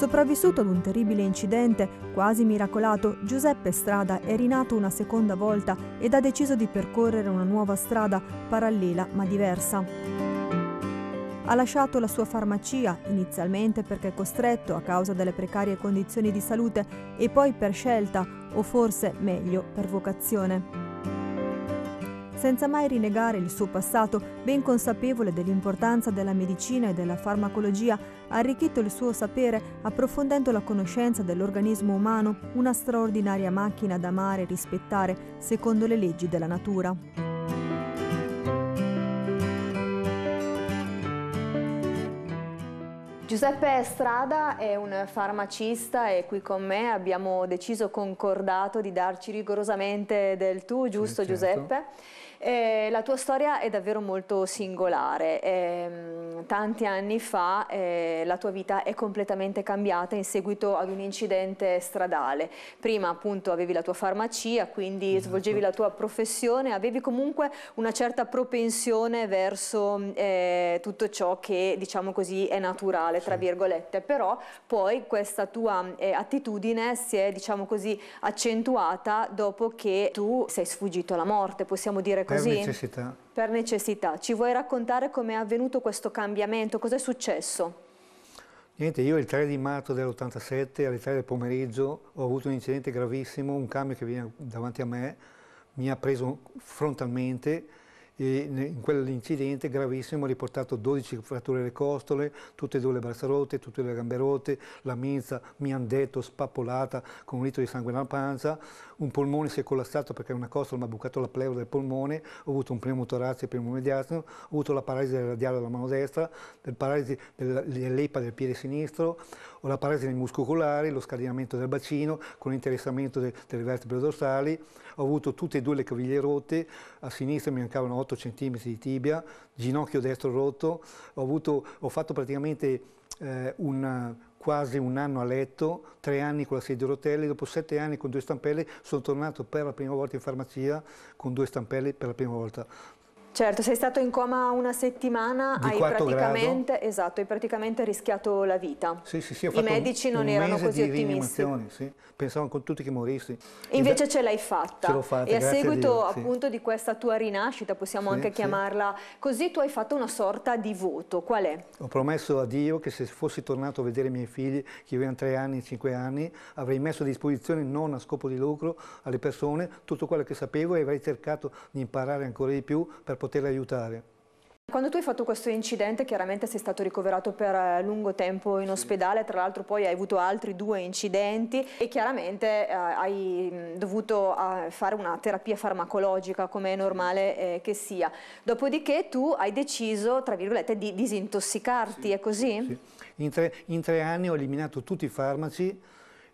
Sopravvissuto ad un terribile incidente, quasi miracolato, Giuseppe Strada è rinato una seconda volta ed ha deciso di percorrere una nuova strada, parallela ma diversa ha lasciato la sua farmacia, inizialmente perché costretto a causa delle precarie condizioni di salute e poi per scelta o forse meglio per vocazione senza mai rinnegare il suo passato, ben consapevole dell'importanza della medicina e della farmacologia, ha arricchito il suo sapere approfondendo la conoscenza dell'organismo umano, una straordinaria macchina da amare e rispettare secondo le leggi della natura. Giuseppe Strada è un farmacista e qui con me abbiamo deciso, concordato di darci rigorosamente del tu, giusto certo. Giuseppe? Eh, la tua storia è davvero molto singolare. Eh, tanti anni fa eh, la tua vita è completamente cambiata in seguito ad un incidente stradale. Prima appunto avevi la tua farmacia, quindi esatto. svolgevi la tua professione, avevi comunque una certa propensione verso eh, tutto ciò che diciamo così è naturale, sì. tra virgolette. Però poi questa tua eh, attitudine si è diciamo così accentuata dopo che tu sei sfuggito alla morte, possiamo dire così? Per necessità. Per necessità. Ci vuoi raccontare come è avvenuto questo cambiamento? Cos'è successo? Niente, io il 3 di marzo dell'87 alle 3 del pomeriggio ho avuto un incidente gravissimo, un camion che viene davanti a me mi ha preso frontalmente in quell'incidente gravissimo ha riportato 12 fratture alle costole, tutte e due le braccia rotte, tutte e due le gambe rotte, la mensa, mi hanno detto, spappolata con un litro di sangue nella panza, un polmone si è collassato perché una costola mi ha bucato la pleura del polmone, ho avuto un primo torace e un primo mediastino, ho avuto la paralisi del radiale della mano destra, la paralisi dell'epa del piede sinistro, ho la paralisi dei muscolari, lo scardinamento del bacino con l'interessamento delle vertebre dorsali, ho avuto tutte e due le caviglie rotte, a sinistra mi mancavano 8 cm di tibia, ginocchio destro rotto, ho, avuto, ho fatto praticamente eh, una, quasi un anno a letto, tre anni con la sedia a rotelle, dopo sette anni con due stampelle sono tornato per la prima volta in farmacia con due stampelle per la prima volta. Certo, sei stato in coma una settimana, hai praticamente, esatto, hai praticamente, rischiato la vita. Sì, sì, sì, I medici non erano così ottimisti. Sì. Pensavano con tutti che morissi. Invece ce l'hai fatta. Ce fatta. E a seguito a Dio, appunto di questa tua rinascita, possiamo sì, anche chiamarla così, tu hai fatto una sorta di voto. Qual è? Ho promesso a Dio che se fossi tornato a vedere i miei figli, che avevano tre anni, cinque anni, avrei messo a disposizione, non a scopo di lucro, alle persone tutto quello che sapevo e avrei cercato di imparare ancora di più per poter aiutare. Quando tu hai fatto questo incidente chiaramente sei stato ricoverato per eh, lungo tempo in sì. ospedale, tra l'altro poi hai avuto altri due incidenti e chiaramente eh, hai dovuto eh, fare una terapia farmacologica come è normale eh, che sia. Dopodiché tu hai deciso, tra virgolette, di disintossicarti, sì. è così? Sì. In, tre, in tre anni ho eliminato tutti i farmaci,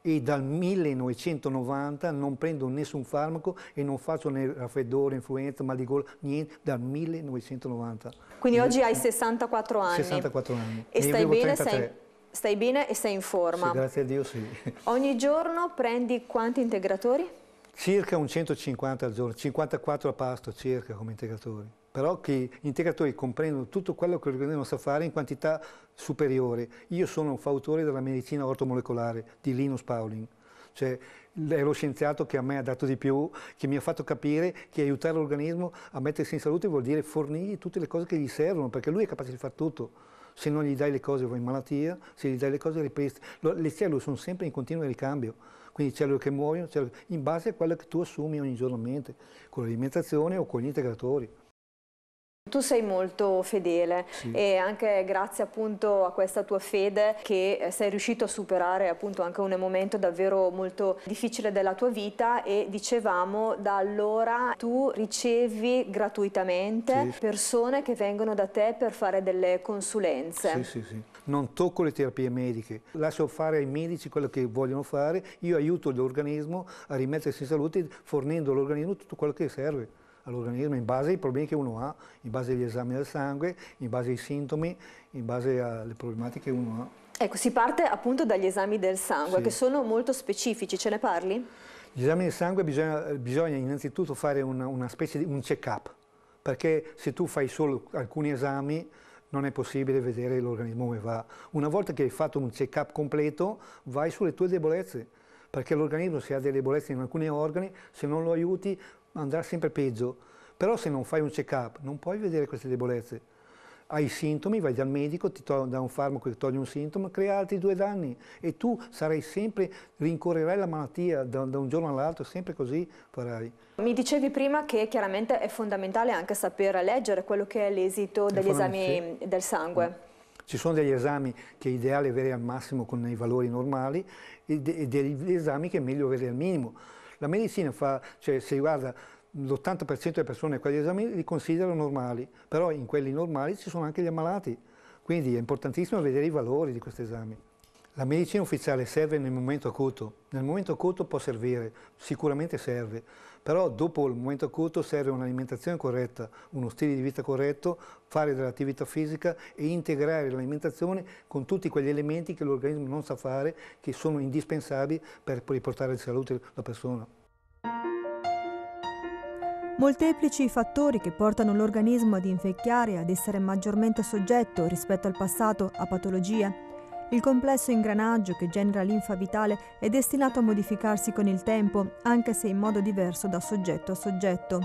e dal 1990 non prendo nessun farmaco e non faccio né raffreddore, influenza, mal di gola, niente, dal 1990. Quindi oggi hai 64 anni. 64 anni. E, e stai bene? Sei, stai bene e sei in forma? Sì, grazie a Dio sì. Ogni giorno prendi quanti integratori? circa un 150 al giorno, 54 a pasto circa come integratori, però che gli integratori comprendono tutto quello che l'organismo sa fare in quantità superiore. Io sono un fautore della medicina ortomolecolare di Linus Pauling, cioè è lo scienziato che a me ha dato di più, che mi ha fatto capire che aiutare l'organismo a mettersi in salute vuol dire fornirgli tutte le cose che gli servono, perché lui è capace di fare tutto se non gli dai le cose va in malattia, se gli dai le cose ripesti. Le cellule sono sempre in continuo ricambio. Quindi cellule che muoiono, cellule, in base a quello che tu assumi ogni giorno mente, con l'alimentazione o con gli integratori. Tu sei molto fedele sì. e anche grazie appunto a questa tua fede che eh, sei riuscito a superare appunto anche un momento davvero molto difficile della tua vita e dicevamo da allora tu ricevi gratuitamente sì. persone che vengono da te per fare delle consulenze. Sì, sì, sì. non tocco le terapie mediche, lascio fare ai medici quello che vogliono fare, io aiuto l'organismo a rimettersi in salute fornendo all'organismo tutto quello che serve all'organismo in base ai problemi che uno ha, in base agli esami del sangue, in base ai sintomi, in base alle problematiche che uno ha. Ecco, si parte appunto dagli esami del sangue, sì. che sono molto specifici, ce ne parli? Gli esami del sangue bisogna, bisogna innanzitutto fare una, una specie di un check-up, perché se tu fai solo alcuni esami non è possibile vedere l'organismo come va. Una volta che hai fatto un check-up completo, vai sulle tue debolezze, perché l'organismo se ha delle debolezze in alcuni organi, se non lo aiuti andrà sempre peggio. Però se non fai un check-up non puoi vedere queste debolezze. Hai sintomi, vai dal medico, ti dà un farmaco che toglie un sintomo, crea altri due danni e tu sarai sempre, rincorrerai la malattia da, da un giorno all'altro, sempre così farai. Mi dicevi prima che chiaramente è fondamentale anche sapere leggere quello che è l'esito degli esami sì. del sangue. Mm. Ci sono degli esami che è ideale avere al massimo con i valori normali e, de- e degli esami che è meglio avere al minimo. La medicina fa, cioè se guarda l'80% delle persone a gli esami li considera normali, però in quelli normali ci sono anche gli ammalati, quindi è importantissimo vedere i valori di questi esami. La medicina ufficiale serve nel momento acuto, nel momento acuto può servire, sicuramente serve, però dopo il momento acuto serve un'alimentazione corretta, uno stile di vita corretto, fare dell'attività fisica e integrare l'alimentazione con tutti quegli elementi che l'organismo non sa fare, che sono indispensabili per riportare in salute la persona. Molteplici i fattori che portano l'organismo ad invecchiare ad essere maggiormente soggetto rispetto al passato a patologie il complesso ingranaggio che genera linfa vitale è destinato a modificarsi con il tempo, anche se in modo diverso da soggetto a soggetto.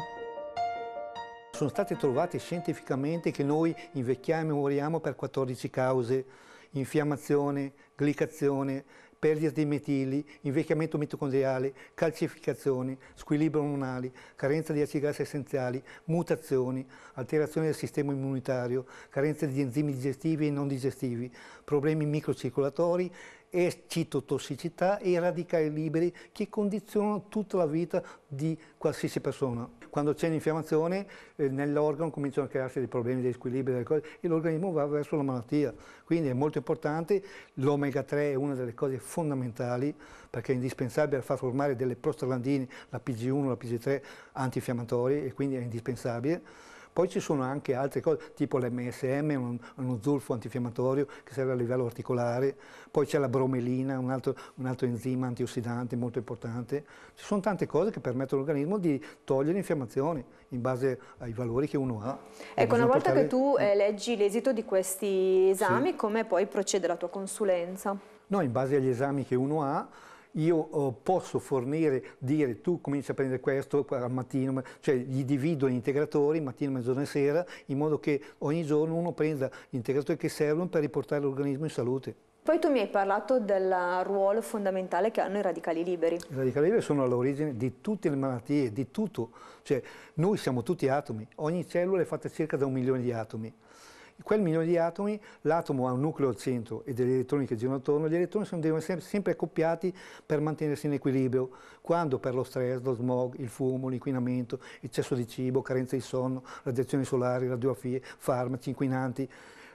Sono state trovate scientificamente che noi invecchiamo e moriamo per 14 cause, infiammazione, glicazione, perdita dei metili, invecchiamento mitocondriale, calcificazioni, squilibri ormonali, carenza di acidi grassi essenziali, mutazioni, alterazioni del sistema immunitario, carenza di enzimi digestivi e non digestivi, problemi microcircolatori e citotossicità e i radicali liberi che condizionano tutta la vita di qualsiasi persona. Quando c'è un'infiammazione eh, nell'organo cominciano a crearsi dei problemi degli squilibri delle cose, e l'organismo va verso la malattia. Quindi è molto importante, l'omega 3 è una delle cose fondamentali perché è indispensabile far formare delle prostaglandine, la PG1, la PG3 antinfiammatori e quindi è indispensabile poi ci sono anche altre cose, tipo l'MSM, uno zolfo antifiammatorio che serve a livello articolare, poi c'è la bromelina, un altro, un altro enzima antiossidante molto importante. Ci sono tante cose che permettono all'organismo di togliere infiammazioni in base ai valori che uno ha. Ecco, una volta portare... che tu eh, leggi l'esito di questi esami, sì. come poi procede la tua consulenza? No, in base agli esami che uno ha, io eh, posso fornire, dire tu cominci a prendere questo al mattino, cioè gli divido gli integratori, mattino, mezzogiorno e sera, in modo che ogni giorno uno prenda gli integratori che servono per riportare l'organismo in salute. Poi tu mi hai parlato del ruolo fondamentale che hanno i radicali liberi. I radicali liberi sono all'origine di tutte le malattie, di tutto. Cioè, noi siamo tutti atomi, ogni cellula è fatta circa da un milione di atomi quel milione di atomi, l'atomo ha un nucleo al centro e degli elettroni che girano attorno, gli elettroni sono, devono essere sempre accoppiati per mantenersi in equilibrio, quando per lo stress, lo smog, il fumo, l'inquinamento, eccesso di cibo, carenza di sonno, radiazioni solari, radiografie, farmaci, inquinanti,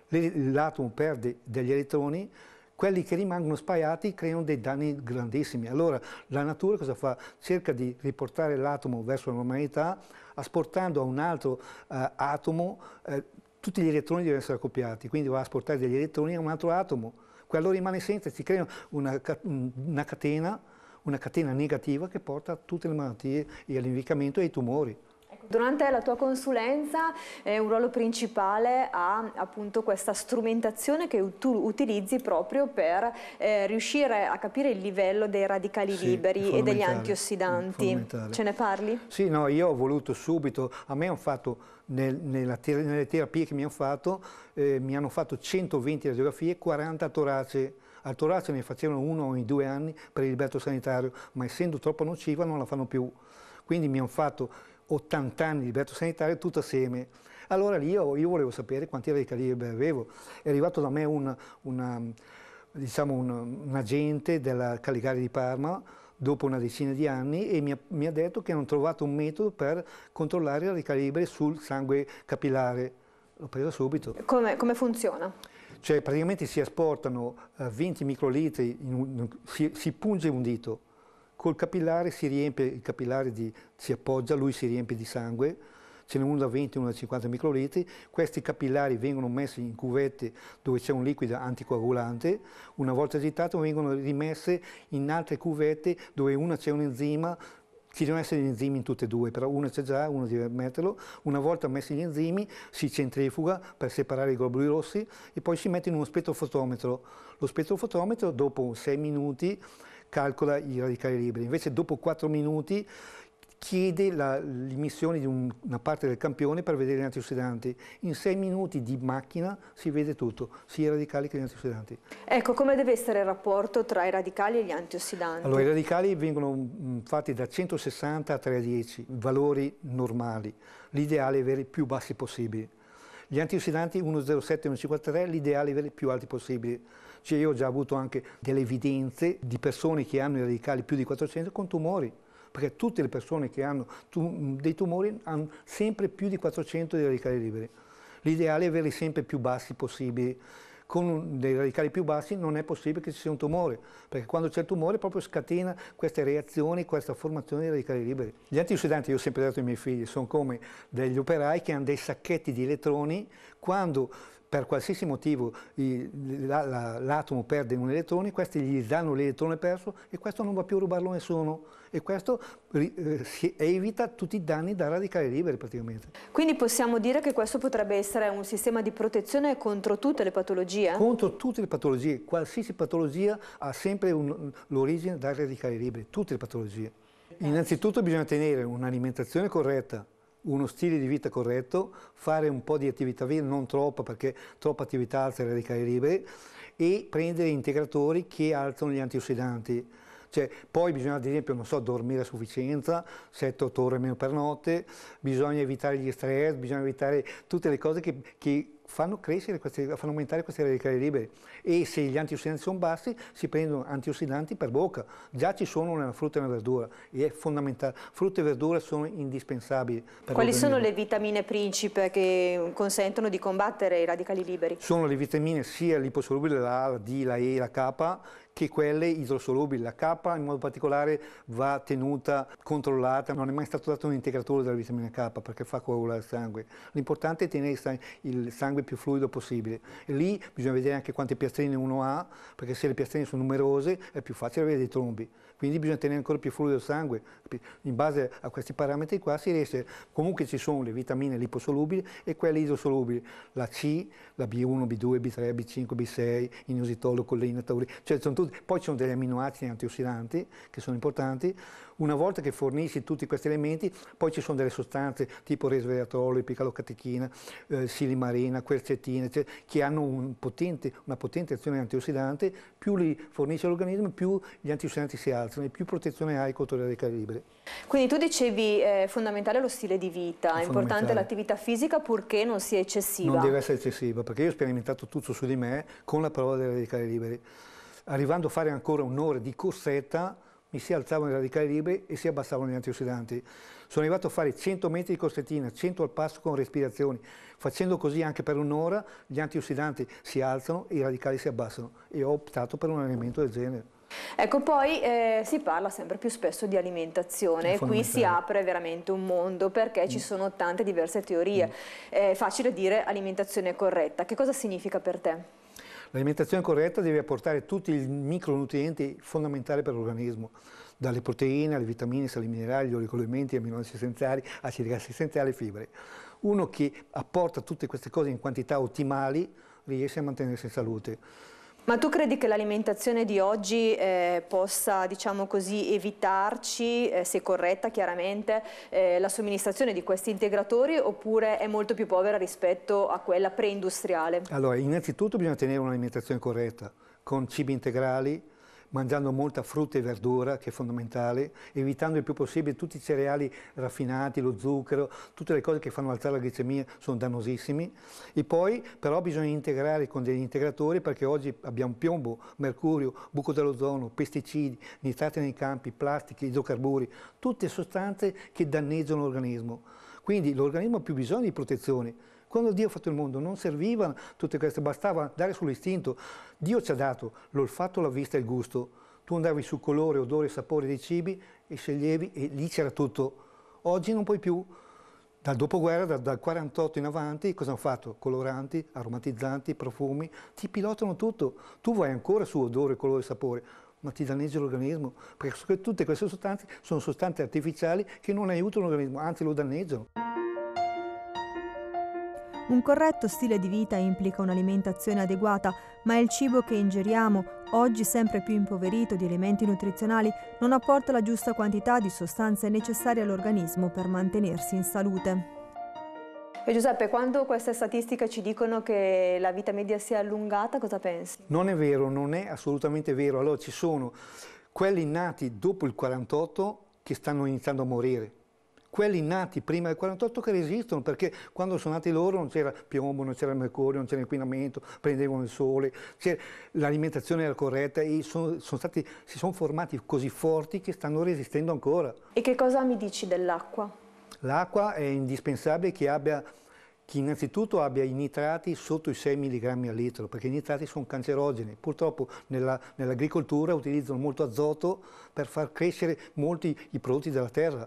l'atomo perde degli elettroni, quelli che rimangono spaiati creano dei danni grandissimi. Allora la natura cosa fa? Cerca di riportare l'atomo verso la normalità asportando a un altro eh, atomo eh, tutti gli elettroni devono essere accoppiati, quindi va a asportare degli elettroni a un altro atomo, quello rimane senza, si crea una, una catena una catena negativa che porta a tutte le malattie e all'invicamento e ai tumori. Durante la tua consulenza eh, un ruolo principale ha appunto questa strumentazione che tu utilizzi proprio per eh, riuscire a capire il livello dei radicali sì, liberi e degli antiossidanti. Ce ne parli? Sì, no, io ho voluto subito, a me hanno fatto nel, nella, nelle terapie che mi hanno fatto, eh, mi hanno fatto 120 radiografie, e 40 torace. Al torace ne facevano uno ogni due anni per il liberto sanitario, ma essendo troppo nociva non la fanno più. Quindi mi hanno fatto 80 anni di libertà sanitario tutta seme. Allora lì io, io, volevo sapere quanti radicali avevo. È arrivato da me un, una, diciamo un, un agente della Caligari di Parma dopo una decina di anni e mi ha, mi ha, detto che hanno trovato un metodo per controllare i radicali sul sangue capillare. L'ho preso subito. Come, come, funziona? Cioè praticamente si asportano 20 eh, microlitri, un, si, si punge un dito, col capillare si riempie, il capillare di, si appoggia, lui si riempie di sangue, ce n'è uno da 20 e uno da 50 microlitri, questi capillari vengono messi in cuvette dove c'è un liquido anticoagulante, una volta agitato vengono rimesse in altre cuvette dove una c'è un enzima, ci devono essere gli enzimi in tutte e due, però uno c'è già, uno deve metterlo, una volta messi gli enzimi si centrifuga per separare i globuli rossi e poi si mette in uno spettrofotometro. Lo spettrofotometro dopo 6 minuti calcola i radicali liberi. Invece dopo 4 minuti chiede l'emissione di un, una parte del campione per vedere gli antiossidanti. In 6 minuti di macchina si vede tutto, sia i radicali che gli antiossidanti. Ecco, come deve essere il rapporto tra i radicali e gli antiossidanti? Allora, i radicali vengono mm, fatti da 160 a 310, valori normali. L'ideale è avere i più bassi possibili. Gli antiossidanti 1,07 e 1,53, l'ideale è avere i più alti possibili. Cioè io ho già avuto anche delle evidenze di persone che hanno i radicali più di 400 con tumori, perché tutte le persone che hanno tum dei tumori hanno sempre più di 400 di radicali liberi. L'ideale è averli sempre più bassi possibili. Con dei radicali più bassi non è possibile che ci sia un tumore, perché quando c'è il tumore proprio scatena queste reazioni, questa formazione di radicali liberi. Gli antiossidanti, io ho sempre detto ai miei figli, sono come degli operai che hanno dei sacchetti di elettroni, quando per qualsiasi motivo l'atomo perde un elettrone, questi gli danno l'elettrone perso e questo non va più a rubarlo nessuno e questo eh, evita tutti i danni da radicali liberi praticamente. Quindi possiamo dire che questo potrebbe essere un sistema di protezione contro tutte le patologie? Contro tutte le patologie, qualsiasi patologia ha sempre l'origine da radicali liberi, tutte le patologie. Innanzitutto bisogna tenere un'alimentazione corretta, uno stile di vita corretto, fare un po' di attività vera, non troppa perché troppa attività alza i radicali liberi e prendere integratori che alzano gli antiossidanti. Cioè, poi bisogna ad esempio, non so, dormire a sufficienza, 7-8 ore meno per notte, bisogna evitare gli stress, bisogna evitare tutte le cose che, che fanno crescere, queste, fanno aumentare questi radicali liberi e se gli antiossidanti sono bassi si prendono antiossidanti per bocca, già ci sono nella frutta e nella verdura e è fondamentale, frutta e verdura sono indispensabili. Quali sono le vitamine principe che consentono di combattere i radicali liberi? Sono le vitamine sia liposolubili, la A, la D, la E, la K che quelle idrosolubili. La K in modo particolare va tenuta, controllata, non è mai stato dato un integratore della vitamina K perché fa coagulare il sangue. L'importante è tenere il sangue sangue più fluido possibile. E lì bisogna vedere anche quante piastrine uno ha, perché se le piastrine sono numerose è più facile avere dei trombi. Quindi bisogna tenere ancora più fluido il sangue. In base a questi parametri qua si riesce, comunque ci sono le vitamine liposolubili e quelle idrosolubili, la C, la B1, B2, B3, B5, B6, inositolo, collina, taurina, cioè sono tutti. Poi ci sono degli aminoacidi antiossidanti che sono importanti, una volta che fornisci tutti questi elementi, poi ci sono delle sostanze tipo resveratrolo, epicalocatechina, eh, silimarina, quercetina, cioè, che hanno un potente, una potente azione antiossidante, più li fornisci l'organismo, più gli antiossidanti si alzano e più protezione hai contro i radicali liberi. Quindi tu dicevi eh, fondamentale lo stile di vita, è importante l'attività fisica purché non sia eccessiva. Non deve essere eccessiva, perché io ho sperimentato tutto su di me con la prova dei radicali liberi. Arrivando a fare ancora un'ora di corsetta, mi si alzavano i radicali liberi e si abbassavano gli antiossidanti. Sono arrivato a fare 100 metri di corsettina, 100 al passo con respirazioni. Facendo così anche per un'ora gli antiossidanti si alzano e i radicali si abbassano. E ho optato per un allenamento del genere. Ecco, poi eh, si parla sempre più spesso di alimentazione e qui si apre veramente un mondo perché mm. ci sono tante diverse teorie. Mm. È facile dire alimentazione corretta. Che cosa significa per te? L'alimentazione corretta deve apportare tutti i micronutrienti fondamentali per l'organismo, dalle proteine alle vitamine, ai sali minerali, agli oligoelementi, aminoacidi essenziali, acidi grassi essenziali e fibre. Uno che apporta tutte queste cose in quantità ottimali riesce a mantenersi in salute. Ma tu credi che l'alimentazione di oggi eh, possa, diciamo così, evitarci, eh, se corretta chiaramente, eh, la somministrazione di questi integratori oppure è molto più povera rispetto a quella preindustriale? Allora, innanzitutto bisogna tenere un'alimentazione corretta, con cibi integrali, mangiando molta frutta e verdura, che è fondamentale, evitando il più possibile tutti i cereali raffinati, lo zucchero, tutte le cose che fanno alzare la glicemia sono dannosissimi. E poi però bisogna integrare con degli integratori perché oggi abbiamo piombo, mercurio, buco dell'ozono, pesticidi, nitrati nei campi, plastiche, idrocarburi, tutte sostanze che danneggiano l'organismo. Quindi l'organismo ha più bisogno di protezione quando Dio ha fatto il mondo non servivano tutte queste, bastava andare sull'istinto. Dio ci ha dato l'olfatto, la vista e il gusto. Tu andavi su colore, odore, sapore dei cibi e sceglievi e lì c'era tutto. Oggi non puoi più. Dal dopoguerra, dal, dal 48 in avanti, cosa hanno fatto? Coloranti, aromatizzanti, profumi, ti pilotano tutto. Tu vai ancora su odore, colore, sapore, ma ti danneggia l'organismo, perché tutte queste sostanze sono sostanze artificiali che non aiutano l'organismo, anzi lo danneggiano. Un corretto stile di vita implica un'alimentazione adeguata, ma il cibo che ingeriamo, oggi sempre più impoverito di elementi nutrizionali, non apporta la giusta quantità di sostanze necessarie all'organismo per mantenersi in salute. E Giuseppe, quando queste statistiche ci dicono che la vita media si è allungata, cosa pensi? Non è vero, non è assolutamente vero. Allora ci sono quelli nati dopo il 48 che stanno iniziando a morire quelli nati prima del 48 che resistono, perché quando sono nati loro non c'era piombo, non c'era mercurio, non c'era inquinamento, prendevano il sole, l'alimentazione era corretta e sono, sono stati, si sono formati così forti che stanno resistendo ancora. E che cosa mi dici dell'acqua? L'acqua è indispensabile che abbia che innanzitutto abbia i nitrati sotto i 6 mg al litro, perché i nitrati sono cancerogeni. Purtroppo nell'agricoltura utilizzano molto azoto per far crescere molti i prodotti della terra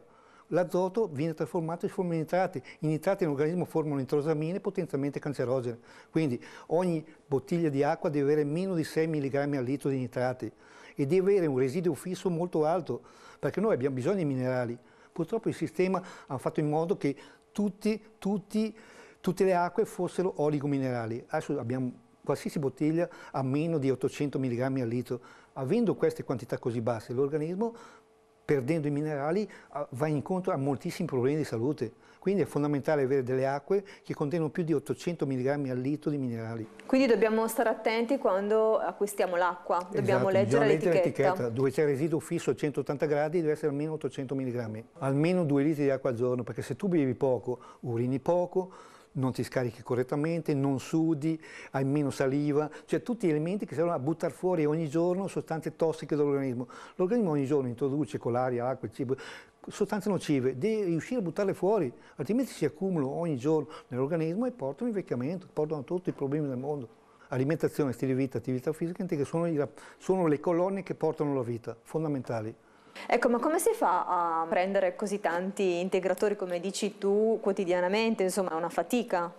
l'azoto viene trasformato in forme nitrate. I nitrati nell'organismo formano nitrosamine potenzialmente cancerogene. Quindi ogni bottiglia di acqua deve avere meno di 6 mg al litro di nitrati e deve avere un residuo fisso molto alto, perché noi abbiamo bisogno di minerali. Purtroppo il sistema ha fatto in modo che tutti, tutti, tutte le acque fossero oligominerali. Adesso abbiamo qualsiasi bottiglia a meno di 800 mg al litro. Avendo queste quantità così basse, l'organismo perdendo i minerali, va incontro a moltissimi problemi di salute. Quindi è fondamentale avere delle acque che contengono più di 800 mg al litro di minerali. Quindi dobbiamo stare attenti quando acquistiamo l'acqua, esatto, dobbiamo esatto, leggere l'etichetta. Dove c'è residuo fisso a 180 gradi deve essere almeno 800 mg, almeno 2 litri di acqua al giorno, perché se tu bevi poco, urini poco, non ti scarichi correttamente, non sudi, hai meno saliva, cioè tutti elementi che servono a buttare fuori ogni giorno sostanze tossiche dall'organismo. L'organismo ogni giorno introduce con l'aria, acqua, il cibo, sostanze nocive, devi riuscire a buttarle fuori, altrimenti si accumulano ogni giorno nell'organismo e portano invecchiamento, portano a tutti i problemi del mondo. Alimentazione, stile di vita, attività fisica, che sono, sono le colonne che portano la vita, fondamentali. Ecco, ma come si fa a prendere così tanti integratori come dici tu quotidianamente? Insomma, è una fatica.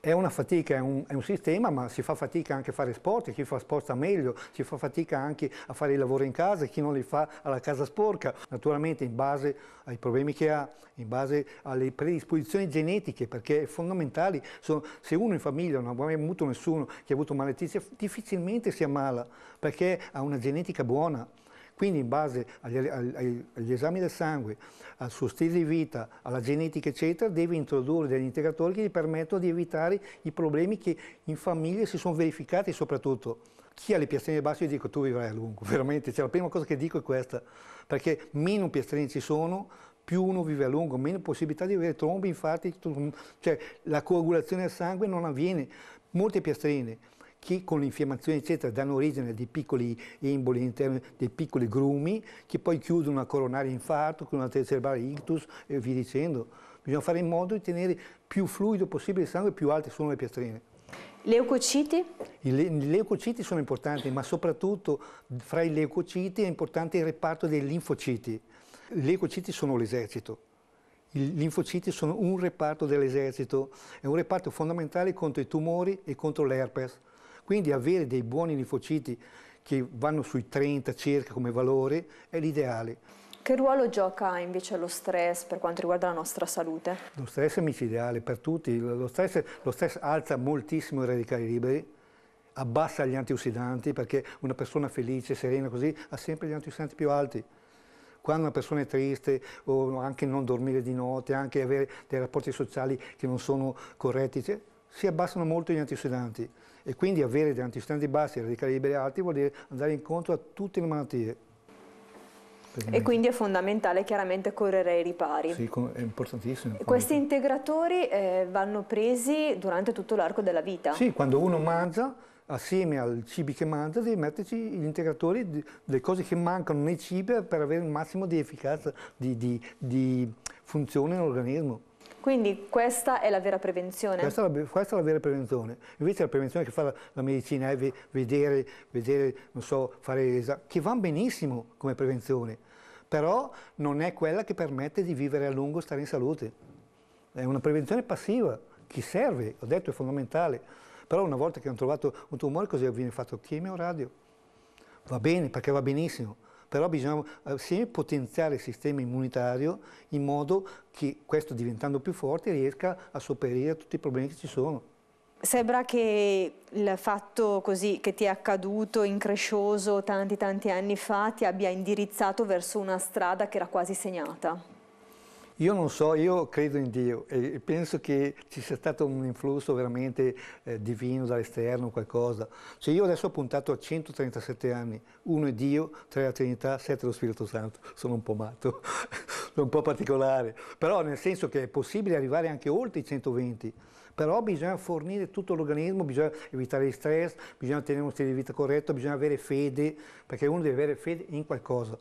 È una fatica, è un, è un sistema, ma si fa fatica anche a fare sport, chi fa sport sta meglio, si fa fatica anche a fare i lavori in casa, chi non li fa alla casa sporca. Naturalmente in base ai problemi che ha, in base alle predisposizioni genetiche, perché fondamentali sono, se uno in famiglia non ha mai avuto nessuno che ha avuto malattie, difficilmente si ammala, perché ha una genetica buona. Quindi in base agli, agli, agli, esami del sangue, al suo stile di vita, alla genetica eccetera, deve introdurre degli integratori che gli permettono di evitare i problemi che in famiglia si sono verificati soprattutto. Chi ha le piastrine basse io dico tu vivrai a lungo, veramente, cioè, la prima cosa che dico è questa, perché meno piastrine ci sono, più uno vive a lungo, meno possibilità di avere trombi, infatti, cioè la coagulazione del sangue non avviene. Molte piastrine, che con l'infiammazione eccetera danno origine a dei piccoli emboli all'interno, dei piccoli grumi che poi chiudono una coronaria infarto, con una cerebrale ictus e via dicendo. Bisogna fare in modo di tenere più fluido possibile il sangue, e più alte sono le piastrine. Leucociti? I, le leucociti sono importanti, ma soprattutto fra i leucociti è importante il reparto dei linfociti. I leucociti sono l'esercito. I linfociti sono un reparto dell'esercito, è un reparto fondamentale contro i tumori e contro l'herpes. Quindi avere dei buoni linfociti che vanno sui 30 circa come valore è l'ideale. Che ruolo gioca invece lo stress per quanto riguarda la nostra salute? Lo stress è micidiale per tutti, lo stress, lo stress alza moltissimo i radicali liberi, abbassa gli antiossidanti perché una persona felice, serena così, ha sempre gli antiossidanti più alti. Quando una persona è triste o anche non dormire di notte, anche avere dei rapporti sociali che non sono corretti, cioè, si abbassano molto gli antiossidanti e quindi avere degli antiossidanti bassi e radicali liberi alti vuol dire andare incontro a tutte le malattie. E quindi è fondamentale chiaramente correre ai ripari. Sì, è importantissimo. Questi integratori eh, vanno presi durante tutto l'arco della vita? Sì, quando uno mangia, assieme ai cibi che mangia, devi metterci gli integratori le cose che mancano nei cibi per avere il massimo di efficacia, di, di, di funzione nell'organismo. Quindi questa è la vera prevenzione? Questa è la, questa è la vera prevenzione. Invece la prevenzione che fa la, la medicina è vedere, vedere, non so, fare l'esame, che va benissimo come prevenzione, però non è quella che permette di vivere a lungo, e stare in salute. È una prevenzione passiva, che serve, ho detto, è fondamentale. Però una volta che hanno trovato un tumore, così viene fatto chemio radio? Va bene, perché va benissimo però bisogna eh, sempre potenziare il sistema immunitario in modo che questo diventando più forte riesca a sopperire a tutti i problemi che ci sono. Sembra che il fatto così che ti è accaduto increscioso tanti tanti anni fa ti abbia indirizzato verso una strada che era quasi segnata. Io non so, io credo in Dio e penso che ci sia stato un influsso veramente eh, divino dall'esterno, qualcosa. Cioè io adesso ho puntato a 137 anni, uno è Dio, tre è la Trinità, sette è lo Spirito Santo. Sono un po' matto, sono un po' particolare, però nel senso che è possibile arrivare anche oltre i 120 però bisogna fornire tutto l'organismo, bisogna evitare gli stress, bisogna tenere uno stile di vita corretto, bisogna avere fede, perché uno deve avere fede in qualcosa.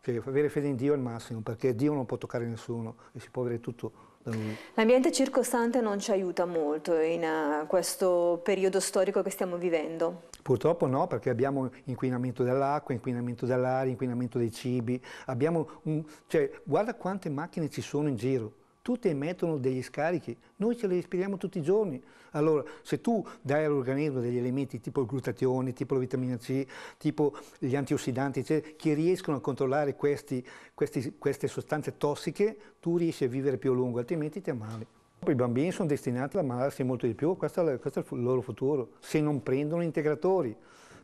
Cioè, avere fede in Dio è il massimo, perché Dio non può toccare nessuno e si può avere tutto da Lui. L'ambiente circostante non ci aiuta molto in uh, questo periodo storico che stiamo vivendo? Purtroppo no, perché abbiamo inquinamento dell'acqua, inquinamento dell'aria, inquinamento dei cibi, abbiamo un, cioè, guarda quante macchine ci sono in giro, tutte emettono degli scarichi, noi ce li respiriamo tutti i giorni. Allora, se tu dai all'organismo degli elementi tipo il glutatione, tipo la vitamina C, tipo gli antiossidanti, eccetera, cioè, che riescono a controllare questi, questi, queste sostanze tossiche, tu riesci a vivere più a lungo, altrimenti ti ammali. I bambini sono destinati a ammalarsi molto di più, questo è, questo è il loro futuro, se non prendono integratori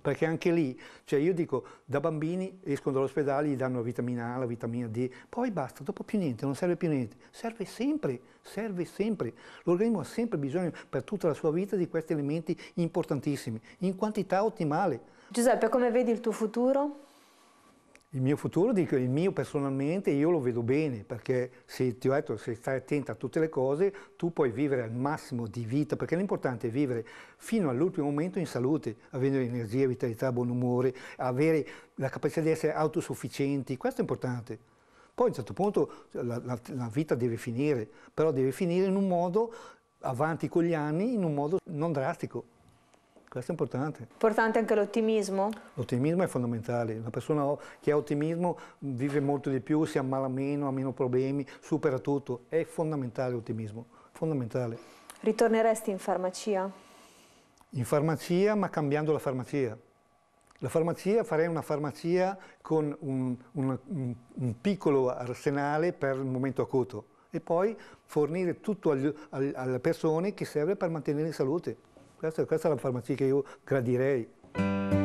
perché anche lì, cioè io dico, da bambini escono dall'ospedale, gli danno la vitamina A, la vitamina D, poi basta, dopo più niente, non serve più niente. Serve sempre, serve sempre. L'organismo ha sempre bisogno per tutta la sua vita di questi elementi importantissimi, in quantità ottimale. Giuseppe, come vedi il tuo futuro? il mio futuro, dico il mio personalmente, io lo vedo bene, perché se ti ho detto, se stai attento a tutte le cose, tu puoi vivere al massimo di vita, perché l'importante è vivere fino all'ultimo momento in salute, avendo energia, vitalità, buon umore, avere la capacità di essere autosufficienti, questo è importante. Poi a un certo punto la, la, la vita deve finire, però deve finire in un modo avanti con gli anni, in un modo non drastico. Questo è importante. Importante anche l'ottimismo? L'ottimismo è fondamentale. Una persona che ha ottimismo vive molto di più, si ammala meno, ha meno problemi, supera tutto. È fondamentale l'ottimismo, fondamentale. Ritorneresti in farmacia? In farmacia, ma cambiando la farmacia. La farmacia, farei una farmacia con un, un, un piccolo arsenale per il momento acuto e poi fornire tutto agli, alle persone che serve per mantenere in salute. Questa, questa è la farmacia che io gradirei.